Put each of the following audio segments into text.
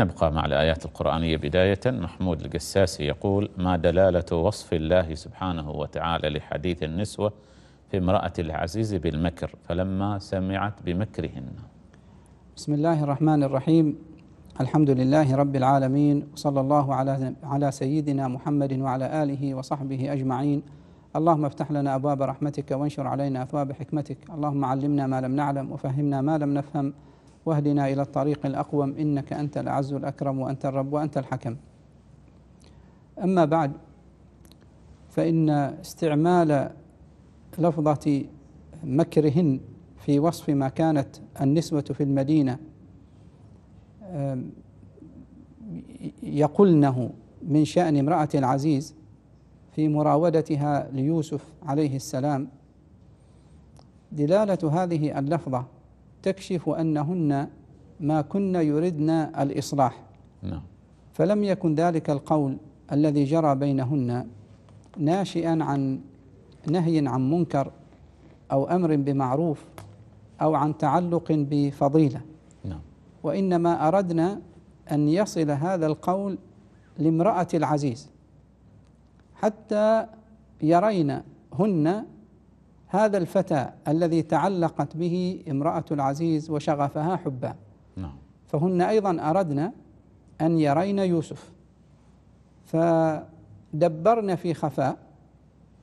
نبقى مع الآيات القرآنية بداية محمود القساسي يقول ما دلالة وصف الله سبحانه وتعالى لحديث النسوة في امرأة العزيز بالمكر فلما سمعت بمكرهن بسم الله الرحمن الرحيم الحمد لله رب العالمين وصلى الله على على سيدنا محمد وعلى آله وصحبه أجمعين اللهم افتح لنا أبواب رحمتك وانشر علينا أثواب حكمتك اللهم علمنا ما لم نعلم وفهمنا ما لم نفهم واهدنا إلى الطريق الأقوم إنك أنت الأعز الأكرم وأنت الرب وأنت الحكم أما بعد فإن استعمال لفظة مكرهن في وصف ما كانت النسوة في المدينة يقلنه من شأن امرأة العزيز في مراودتها ليوسف عليه السلام دلالة هذه اللفظة تكشف أنهن ما كن يردن الإصلاح نعم فلم يكن ذلك القول الذي جرى بينهن ناشئا عن نهي عن منكر أو أمر بمعروف أو عن تعلق بفضيلة نعم وإنما أردنا أن يصل هذا القول لامرأة العزيز حتى يرين هن هذا الفتى الذي تعلقت به امرأة العزيز وشغفها حبا نعم فهن أيضا أردنا أن يرين يوسف فدبرن في خفاء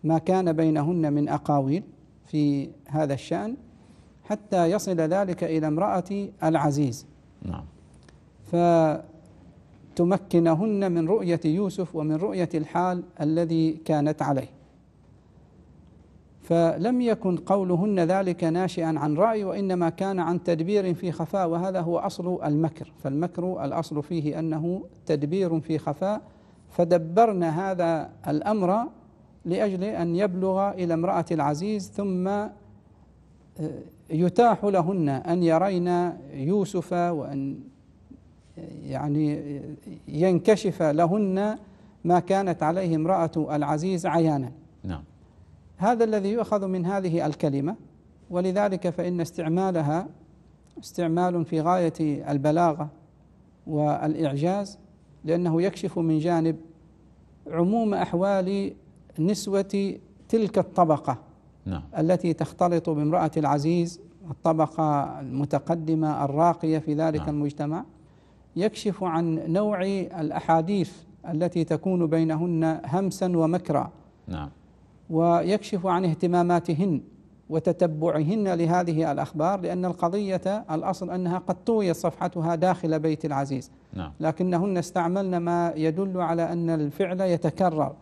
ما كان بينهن من أقاويل في هذا الشأن حتى يصل ذلك إلى امرأة العزيز نعم فتمكنهن من رؤية يوسف ومن رؤية الحال الذي كانت عليه فلم يكن قولهن ذلك ناشئا عن رأي وإنما كان عن تدبير في خفاء وهذا هو أصل المكر فالمكر الأصل فيه أنه تدبير في خفاء فدبرنا هذا الأمر لأجل أن يبلغ إلى امرأة العزيز ثم آه، يتاح لهن أن يرين يوسف وأن آه، يعني آه، ينكشف لهن ما كانت عليه امرأة العزيز عيانا هذا الذي يؤخذ من هذه الكلمة ولذلك فإن استعمالها استعمال في غاية البلاغة والإعجاز لأنه يكشف من جانب عموم أحوال نسوة تلك الطبقة نعم. التي تختلط بامرأة العزيز الطبقة المتقدمة الراقية في ذلك نعم. المجتمع يكشف عن نوع الأحاديث التي تكون بينهن همسا ومكرا نعم ويكشف عن اهتماماتهن وتتبعهن لهذه الأخبار لأن القضية الأصل أنها قد طويت صفحتها داخل بيت العزيز نعم. لكنهن استعملن ما يدل على أن الفعل يتكرر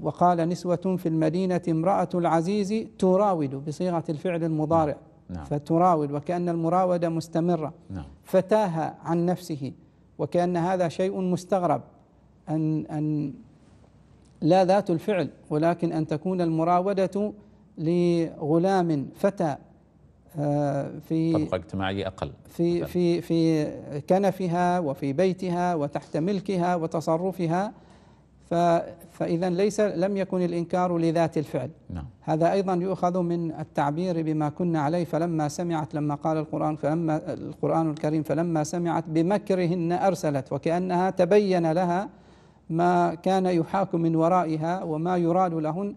وقال نسوة في المدينة امرأة العزيز تراود بصيغة الفعل المضارع نعم. نعم. فتراود وكأن المراودة مستمرة نعم. فتاه عن نفسه وكأن هذا شيء مستغرب أن أن لا ذات الفعل ولكن أن تكون المراودة لغلام فتى آه، في طبقة اجتماعية أقل في في في كنفها وفي بيتها وتحت ملكها وتصرفها فإذا ليس لم يكن الإنكار لذات الفعل نعم. هذا أيضا يؤخذ من التعبير بما كنا عليه فلما سمعت لما قال القرآن فلما القرآن الكريم فلما سمعت بمكرهن أرسلت وكأنها تبين لها ما كان يحاك من ورائها وما يراد لهن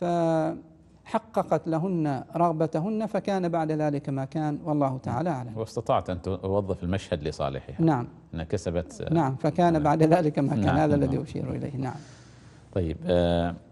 فحققت لهن رغبتهن فكان بعد ذلك ما كان والله تعالى نعم. أعلم واستطعت أن توظف المشهد لصالحها نعم أنها كسبت نعم فكان نعم. بعد ذلك ما كان نعم هذا نعم الذي أشير إليه نعم طيب آه